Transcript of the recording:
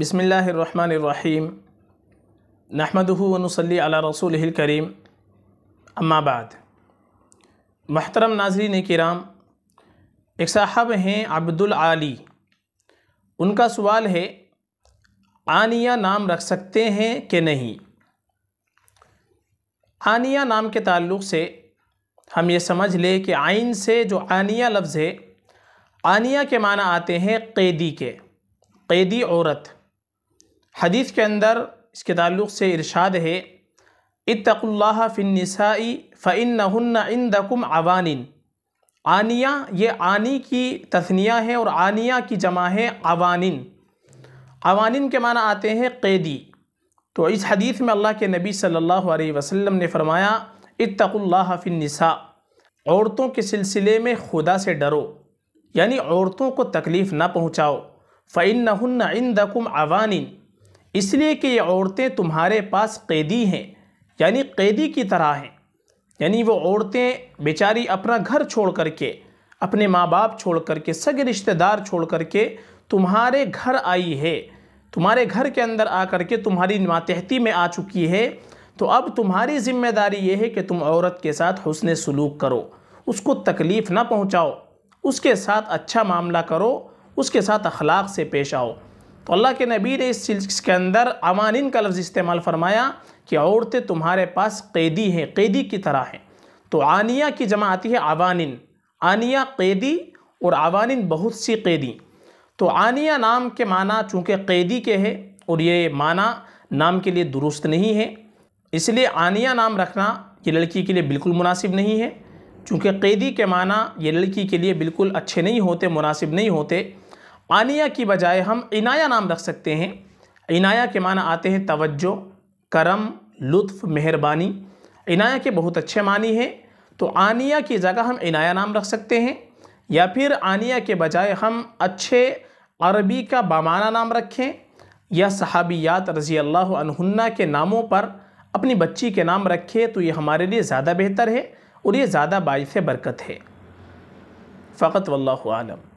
बसमीम नहमदनसली अला रसूल करीम अम्माबाद महतरम नाजरीन कराम एक साहब हैं अब्दुल आली उनका सवाल है आनिया नाम रख सकते हैं कि नहीं आनिया नाम के ताल्लुक़ से हम ये समझ लें कि आइन से जो आनिया लफ्ज़ है आनिया के माना आते हैं कैदी के कैदी औरत हदीस के अंदर इसके ताल्लुक़ से इरशाद है इतक़ल्ला फ़िनसाई फ़िन इन दकुम अवानिन आनिया ये आनी की तस्निया है और आनिया की जमा है अवानिन अवानिन के माना आते हैं कैदी तो इस हदीस में अल्लाह के नबी सल्लल्लाहु अलैहि वसल्लम ने फरमाया इतक़ल्ला फ़िनसा औरतों के सिलसिले में खुदा से डरो यानी औरतों को तकलीफ़ ना पहुँचाओ फ़िन इन दकुम अवानिन इसलिए कि ये औरतें तुम्हारे पास कैदी हैं यानी कैदी की तरह हैं यानी वो औरतें बेचारी अपना घर छोड़ कर के अपने माँ बाप छोड़ कर के सगे रिश्तेदार छोड़ कर के तुम्हारे घर आई है तुम्हारे घर के अंदर आ कर के तुम्हारी मातहती में आ चुकी है तो अब तुम्हारी ज़िम्मेदारी ये है कि तुम औरत के साथ हसन सलूक करो उसको तकलीफ़ ना पहुँचाओ उसके साथ अच्छा मामला करो उसके साथ अखलाक से पेश आओ तो अल्लाह के नबी ने इस सिल्स के अंदर अमानिन का लफ्ज़ इस्तेमाल फरमाया कि औरतें तुम्हारे पास कैदी हैं कैदी की तरह हैं तो आनिया की जमा आती है अवानिन आनिया कैदी और अवानिन बहुत सी कैदी तो आनिया नाम के माना चूँकि कैदी के है और ये माना नाम के लिए दुरुस्त नहीं है इसलिए आनिया नाम रखना ये लड़की के लिए बिल्कुल मुनासिब नहीं है चूँकि कैदी के माना ये लड़की के लिए बिल्कुल अच्छे नहीं होते मुनासिब नहीं होते आनिया की बजाय हम इनाया नाम रख सकते हैं इनाया के माना आते हैं तवज्जो करम लुत्फ मेहरबानी इनाया के बहुत अच्छे मानी हैं तो आनिया की जगह हम इनाया नाम रख सकते हैं या फिर आनिया के बजाय हम अच्छे अरबी का बामाना नाम रखें या सहाबियात रज़ी अल्लाह अनहुन्ना के नामों पर अपनी बच्ची के नाम रखें तो ये हमारे लिए ज़्यादा बेहतर है और ये ज़्यादा बायस बरकत है फ़कत वल्लम